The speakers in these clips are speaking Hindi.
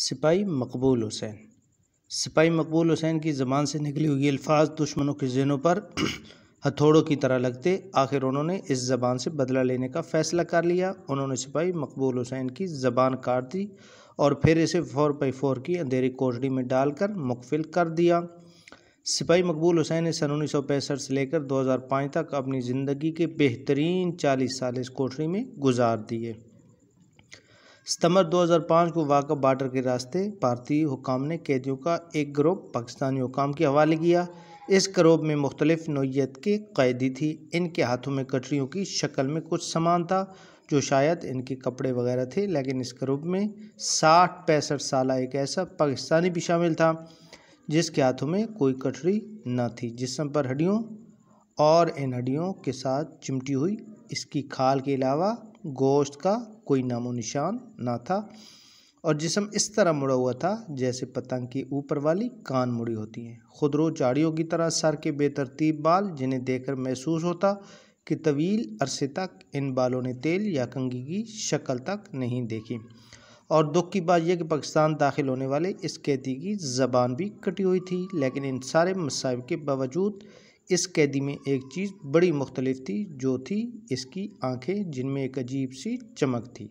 सिपाही मकबूल हुसैन सिपाही मकबूल हुसैन की ज़बान से निकली हुई अल्फाज दुश्मनों के जहनों पर हथौड़ों की तरह लगते आखिर उन्होंने इस ज़बान से बदला लेने का फ़ैसला कर लिया उन्होंने सिपाही मकबूल हुसैन की ज़बान काट दी और फिर इसे फोर बाई फोर की अंधेरी कोठड़ी में डालकर मुकफिल कर दिया सिपाही मकबूल हुसैन ने सन उन्नीस से लेकर 2005 तक अपनी ज़िंदगी के बेहतरीन 40 साल इस कोठरी में गुजार दिए सितंबर 2005 को वाकब बार्डर के रास्ते भारतीय हुकाम ने कैदियों का एक ग्रुप पाकिस्तानी हुकाम के हवाले किया इस ग्रोब में मुख्तलिफ नोयत के कैदी थी इनके हाथों में कटरियों की शक्ल में कुछ सामान था जो शायद इनके कपड़े वगैरह थे लेकिन इस ग्रुप में साठ पैंसठ साल एक ऐसा पाकिस्तानी भी शामिल था जिसके हाथों में कोई कटरी न थी जिसम पर हड्डियों और इन हड्डियों के साथ चिमटी हुई इसकी खाल के अलावा गोश्त का कोई नामो निशान ना था और जिसम इस तरह मुड़ा हुआ था जैसे पतंग की ऊपर वाली कान मुड़ी होती हैं खुदरो झाड़ियों की तरह सर के बेतरतीब बाल जिन्हें देखकर महसूस होता कि तवील अरसे तक इन बालों ने तेल या कंगी की शक्ल तक नहीं देखी और दुख की बात यह कि पाकिस्तान दाखिल होने वाले इस कैदी की ज़बान भी कटी हुई थी लेकिन इन सारे मसाइब के बावजूद इस कैदी में एक चीज़ बड़ी मुख्तलिफ थी जो थी इसकी आंखें जिनमें एक अजीब सी चमक थी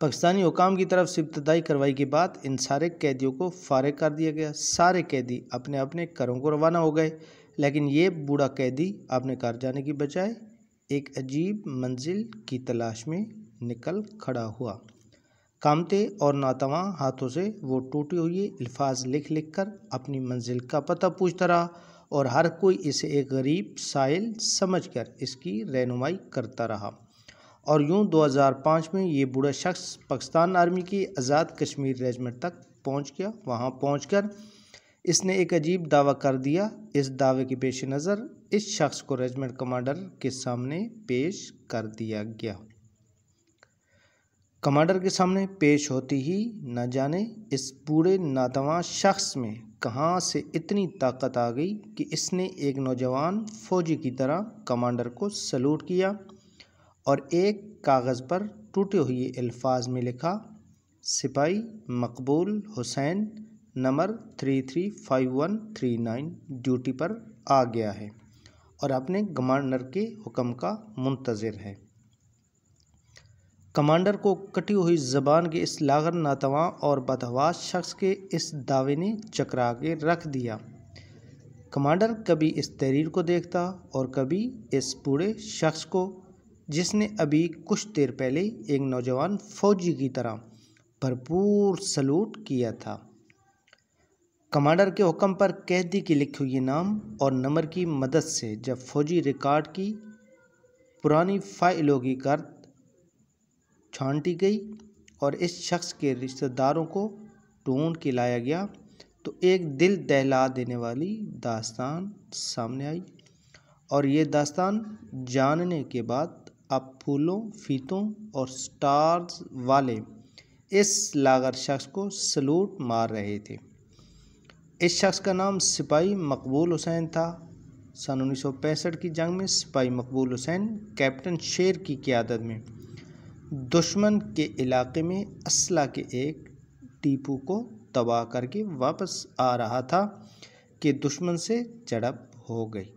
पाकिस्तानी हुकाम की तरफ से इब्तदाई कार्रवाई के बाद इन सारे कैदियों को फारग कर दिया गया सारे कैदी अपने अपने घरों को रवाना हो गए लेकिन ये बूढ़ा कैदी अपने घर जाने की बजाय एक अजीब मंजिल की तलाश में निकल खड़ा हुआ कामते और नातवा हाथों से वो टूटे हुए अल्फाज लिख लिख कर अपनी मंजिल का पता पूछता रहा और हर कोई इसे एक गरीब साइल समझकर इसकी रहनुमाई करता रहा और यूँ 2005 में ये बूढ़ा शख्स पाकिस्तान आर्मी की आज़ाद कश्मीर रेजमेंट तक पहुंच गया वहां पहुंचकर इसने एक अजीब दावा कर दिया इस दावे के पेश नज़र इस शख्स को रेजमेंट कमांडर के सामने पेश कर दिया गया कमांडर के सामने पेश होती ही न जाने इस बूढ़े नातवा शख्स में कहाँ से इतनी ताकत आ गई कि इसने एक नौजवान फ़ौजी की तरह कमांडर को सलूट किया और एक कागज़ पर टूटे हुए अल्फाज में लिखा सिपाही Maqbool Hussain number three three five one three nine duty पर आ गया है और अपने कमांडर के हुक्म का मुंतज़र है कमांडर को कटी हुई ज़बान के इस लागर नातवा और बदहवास शख्स के इस दावे ने चकरा के रख दिया कमांडर कभी इस तहरीर को देखता और कभी इस बूढ़े शख्स को जिसने अभी कुछ देर पहले एक नौजवान फौजी की तरह भरपूर सलूट किया था कमांडर के हुक्म पर कैदी की लिखी हुई नाम और नंबर की मदद से जब फौजी रिकॉर्ड की पुरानी फाइलों की कर छांटी गई और इस शख्स के रिश्तेदारों को ढूंढ के लाया गया तो एक दिल दहला देने वाली दास्तान सामने आई और ये दास्तान जानने के बाद आप फूलों फीतों और स्टार्स वाले इस लागर शख्स को सलूट मार रहे थे इस शख्स का नाम सिपाही मकबूल हुसैन था सन 1965 की जंग में सिपाही मकबूल हुसैन कैप्टन शेर की क्यादत में दुश्मन के इलाके में असला के एक टीपू को तबाह करके वापस आ रहा था कि दुश्मन से झड़प हो गई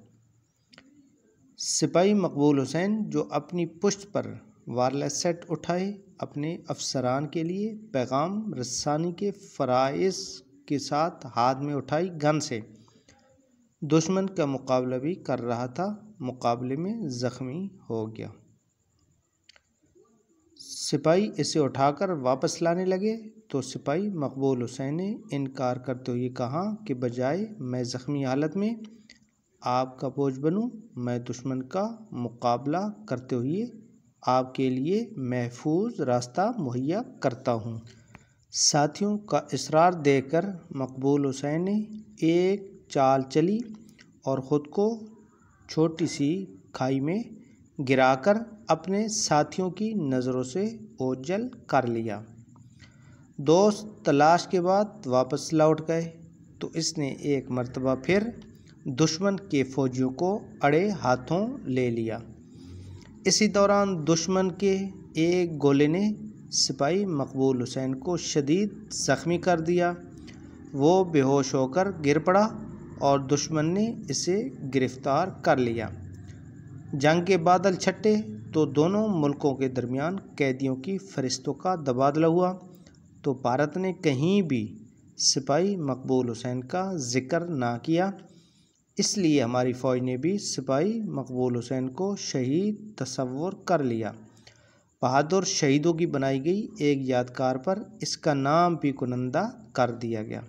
सिपाही मकबूल हुसैन जो अपनी पुश्त पर वायरलेस सेट उठाए अपने अफसरान के लिए पैगाम रसानी के फ़राइज के साथ हाथ में उठाई गन से दुश्मन का मुकाबला भी कर रहा था मुकाबले में ज़ख्मी हो गया सिपाही इसे उठाकर वापस लाने लगे तो सिपाही मकबूल हुसैन ने इनकार करते हुए कहा कि बजाय मैं ज़ख्मी हालत में आपका बोझ बनूं मैं दुश्मन का मुकाबला करते हुए आपके लिए महफूज रास्ता मुहैया करता हूं। साथियों का इसरार देकर मकबूल हुसैन ने एक चाल चली और ख़ुद को छोटी सी खाई में गिराकर अपने साथियों की नज़रों से ओझल कर लिया दोस्त तलाश के बाद वापस लौट गए तो इसने एक मरतबा फिर दुश्मन के फौजियों को अड़े हाथों ले लिया इसी दौरान दुश्मन के एक गोले ने सिपाही मकबूल हुसैन को शदीद ज़ख्मी कर दिया वो बेहोश होकर गिर पड़ा और दुश्मन ने इसे गिरफ़्तार कर लिया जंग के बादल छटे तो दोनों मुल्कों के दरमियान कैदियों की फरिस्तों का तबादला हुआ तो भारत ने कहीं भी सिपाही मकबूल हुसैन का जिक्र ना किया इसलिए हमारी फ़ौज ने भी सिपाही मकबूल हुसैन को शहीद तस्वुर कर लिया बहादुर शहीदों की बनाई गई एक यादगार पर इसका नाम भी कुनंदा कर दिया गया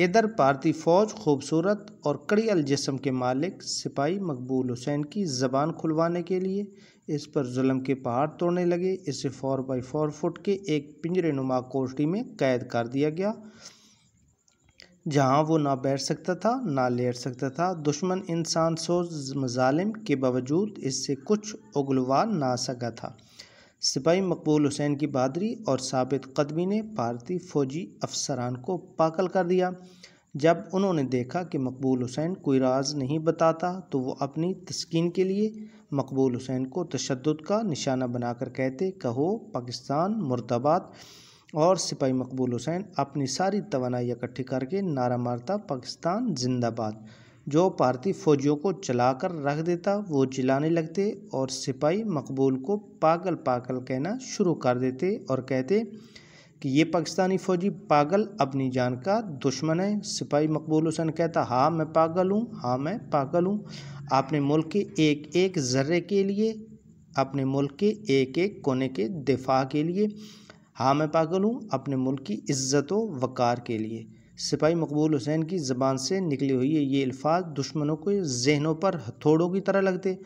इधर भारतीय फ़ौज खूबसूरत और कड़ी जिसम के मालिक सिपाही मकबूल हुसैन की ज़बान खुलवाने के लिए इस पर जुल्म के पहाड़ तोड़ने लगे इसे फोर बाई फोर फुट के एक पिंजरे नुमा कोठरी में कैद कर दिया गया जहां वो ना बैठ सकता था ना लेट सकता था दुश्मन इंसान सोज मजालिम के बावजूद इससे कुछ उगलवा ना सका था सिपाही मकबूल हुसैन की बहादरी और साबित कदमी ने भारतीय फौजी अफसरान को पागल कर दिया जब उन्होंने देखा कि मकबूल हुसैन कोई राज नहीं बताता तो वो अपनी तस्किन के लिए मकबूल हुसैन को तशद का निशाना बनाकर कहते कहो पाकिस्तान मुर्दाबाद और सिपाही मकबूल हुसैन अपनी सारी तोानाई इकट्ठी करके नारा मारता पाकिस्तान जिंदाबाद जो भारतीय फौजियों को चलाकर रख देता वो चिल्लाने लगते और सिपाही मकबूल को पागल पागल कहना शुरू कर देते और कहते कि ये पाकिस्तानी फ़ौजी पागल अपनी जान का दुश्मन है सिपाही मकबूल हुसैन कहता हाँ मैं पागल हूँ हाँ मैं पागल हूँ अपने मुल्क के एक एक ज़र्रे के लिए अपने मुल्क के एक एक कोने के दिफा के लिए हाँ मैं पागल हूँ अपने मुल्क की इज्जत व वक़ार के लिए सिपाही मकबूल हुसैन की ज़बान से निकले हुई है ये अल्फाज दुश्मनों के जहनों पर हथौड़ों की तरह लगते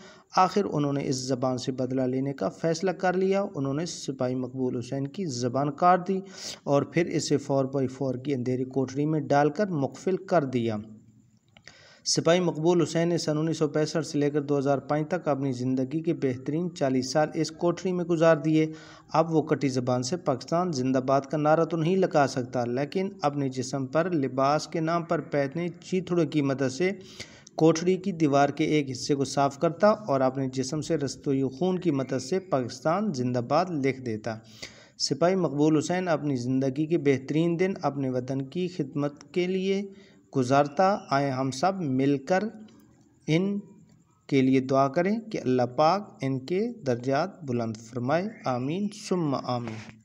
आखिर उन्होंने इस ज़बान से बदला लेने का फ़ैसला कर लिया उन्होंने सिपाही मकबूल हुसैन की ज़बान काट दी और फिर इसे फ़ौर बाई फ़ौर की अंधेरी कोठरी में डालकर मुखफिल कर दिया सिपाही मकबूल हुसैन ने सन उन्नीस से लेकर 2005 तक अपनी ज़िंदगी के बेहतरीन 40 साल इस कोठरी में गुजार दिए अब वो कटी ज़बान से पाकिस्तान जिंदाबाद का नारा तो नहीं लगा सकता लेकिन अपने जिसम पर लिबास के नाम पर पहने चीथड़ों की मदद से कोठरी की दीवार के एक हिस्से को साफ करता और अपने जिसम से रस्तोई खून की मदद से पाकिस्तान जिंदाबाद लिख देता सिपाही मकबूल हुसैन अपनी ज़िंदगी के बेहतरीन दिन अपने वतन की खिदमत के लिए गुजारता आए हम सब मिलकर इन के लिए दुआ करें कि अल्लाह पाक इनके दर्जात बुलंद फरमाए आमीन सुम आमीन